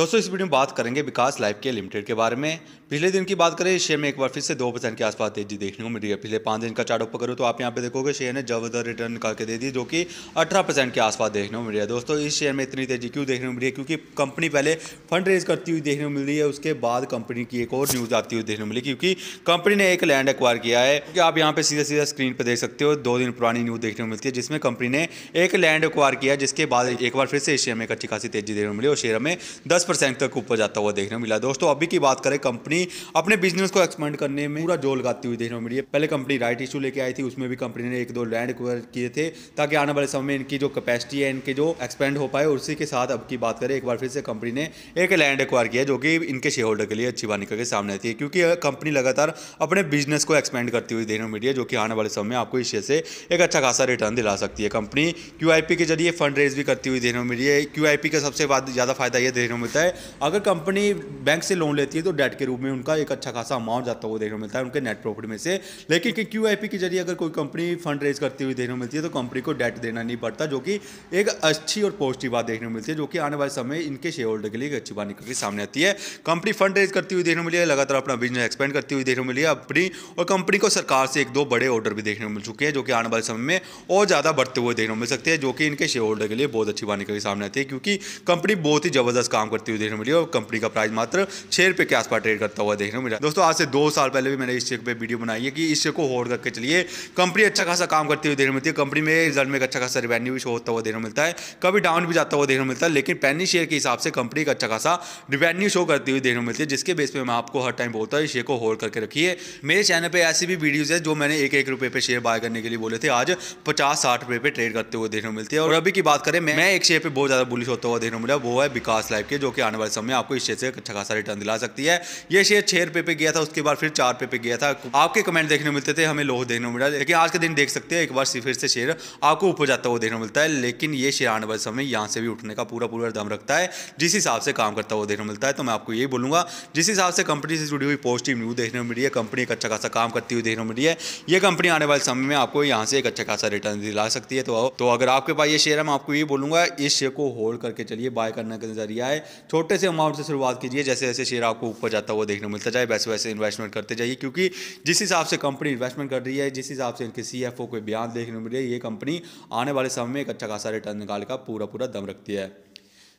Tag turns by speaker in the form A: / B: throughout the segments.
A: दोस्तों इस वीडियो में बात करेंगे विकास लाइफ के लिमिटेड के बारे में पिछले दिन की बात करें शेयर में एक बार फिर से दो परसेंट के आसपास तेजी देखने को मिल रही है पिछले पांच दिन का चार्ट ऊपर करो तो आप यहाँ पे देखोगे शेयर ने जबरदस्त रिटर्न निकाल के दे दी जो कि अठारह परसेंट के आसपास देखने को मिल रही है दोस्तों इस शेयर में इतनी तेजी क्यों देखने को मिल रही है क्योंकि कंपनी पहले फंड रेज करती हुई देखने को मिल रही है उसके बाद कंपनी की एक और न्यूज़ आती हुई देखने को मिली क्योंकि कंपनी ने एक लैंड एक्वायर किया है कि आप यहाँ पर सीधा सीधा स्क्रीन पर देख सकते हो दो दिन पुरानी न्यूज़ देखने को मिलती है जिसमें कंपनी ने एक लैंड एक्वायर किया जिसके बाद एक बार फिर से इस शेयर में एक अच्छी खासी तेजी देखने को मिली और शेयर में दस परसेंट तक ऊपर जाता हुआ देखने को मिला दोस्तों अभी की बात करें कंपनी अपने बिजनेस को एक्सपेंड करने में पूरा जोर लगाती हुई देखने को मिली है पहले कंपनी राइट इशू लेके आई थी उसमें भी कंपनी ने एक दो लैंड एक्वायर किए थे ताकि आने वाले समय में इनकी जो कैपेसिटी है इनके जो एक्सपेंड हो पाए उसी के साथ अब की बात करें एक बार फिर से कंपनी ने एक लैंड एक्वायर किया जो कि इनके शेयर होल्डर के लिए अच्छी बात निकल के सामने आती है क्योंकि कंपनी लगातार अपने बिजनेस को एक्सपेंड करती हुई देखने को मिली है जो कि आने वाले समय में आपको इस शेयर से एक अच्छा खासा रिटर्न दिला सकती है कंपनी क्यू के जरिए फंड रेज भी करती हुई देखने को मिली है क्यू के सबसे ज़्यादा फायदा यह देखने को मिलता है मिलता है अगर कंपनी बैंक से लोन लेती है तो डेट के रूप में उनका एक अच्छा खासा अमाउंट जाता हुआ देखने को मिलता है उनके नेट प्रॉफिट में से लेकिन क्यू के जरिए अगर कोई कंपनी फंड रेज करती हुई देखने को मिलती है तो कंपनी को डेट देना नहीं पड़ता जो कि एक अच्छी और पॉजिटिव बात देखने को मिलती है जो कि आने वाले समय इनके शेयर होल्डर के लिए एक अच्छी बात निकल के सामने आती है कंपनी फंड रेज करती हुई देखने को मिली है लगातार अपना बिजनेस एक्सपेंड करती हुई देखने को मिली है अपनी और कंपनी को सरकार से एक दो बड़े ऑर्डर भी देखने को मिल चुके हैं जो कि आने वाले समय में और ज़्यादा बढ़ते हुए देखने को मिल सकते हैं जो कि इनके शेयर होल्डर के लिए बहुत अच्छी बात निकल के सामने आती है क्योंकि कंपनी बहुत ही ज़बरदस्त काम कर बढ़ती हुई देखने मिली और कंपनी का प्राइस मात्र छह रुपये के आसपास ट्रेड करता हुआ देखने को मिला दोस्तों आज से दो साल पहले भी मैंने इस शेयर पर वीडियो बनाई है कि इस शेयर को होल्ड करके चलिए कंपनी अच्छा खासा काम करती हुई देखने मिलती है कंपनी में रिजल्ट में अच्छा खासा रिवेन्यू भी शो होता हुआ देखने मिलता है कभी डाउन भी जाता हुआ देखने मिलता है लेकिन पैनी शेयर के हिसाब से कंपनी का अच्छा खासा रिवेन्यू शो करती हुई देखने मिलती है जिसके बेस पर मैं आपको हर टाइम बोलता हूँ शेयर को होल्ड करके रखिए मेरे चैनल पर ऐसी भी वीडियोज़ है जो मैंने एक एक रुपये पर शेयर बाय करने के लिए बोले थे आज पचास साठ रुपये पर ट्रेड करते हुए देखने मिलती है और अभी की बात करें मैं एक शेयर पर बहुत ज़्यादा बुलिश होता हुआ देखने मिला वो है विकास लाइफ के जो जो कि आने वाले समय आपको इस शेयर से अच्छा खासा रिटर्न दिला सकती है ये शेयर छह रुपये पे गया था उसके बाद फिर चार रुपये पे गया था आपके कमेंट देखने मिलते थे हमें लोह देखने को मिला लेकिन आज के दिन देख सकते हैं एक बार फिर से शेयर आपको ऊपर जाता हुआ देखने को मिलता है लेकिन ये शेयर आने वाले समय यहाँ से भी उठने का पूरा पूरा दम रखता है जिस हिसाब से काम करता हुआ देखने मिलता है तो मैं आपको यही बोलूँगा जिस हिसाब से कंपनी से जुड़ी हुई पॉजिटिव न्यूज़ देखने को मिली है कंपनी एक अच्छा खासा काम करती हुई देखने को मिली है ये कंपनी आने वाले समय में आपको यहाँ से एक अच्छा खासा रिटर्न दिला सकती है तो, तो अगर आपके पास ये शेयर है मैं आपको ये बोलूंगा इस शेयर को होल्ड करके चलिए बाय करने का नजरिया है छोटे से अमाउंट से शुरुआत कीजिए जैसे जैसे शेयर आपको ऊपर जाता हुआ देखने मिलता जाए वैसे वैसे इन्वेस्टमेंट करते जाइए क्योंकि जिस हिसाब से कंपनी इन्वेस्टमेंट कर रही है जिस हिसाब से इनके सी एफ ओ को बयान देखने को है ये कंपनी आने वाले समय में एक अच्छा खासा रिटर्न निकाल का पूरा पूरा दम रखती है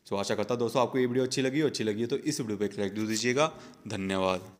A: तो आशा करता दोस्तों आपको ये वीडियो अच्छी लगी अच्छी लगी तो इस वीडियो पर एक लाइक दे दीजिएगा धन्यवाद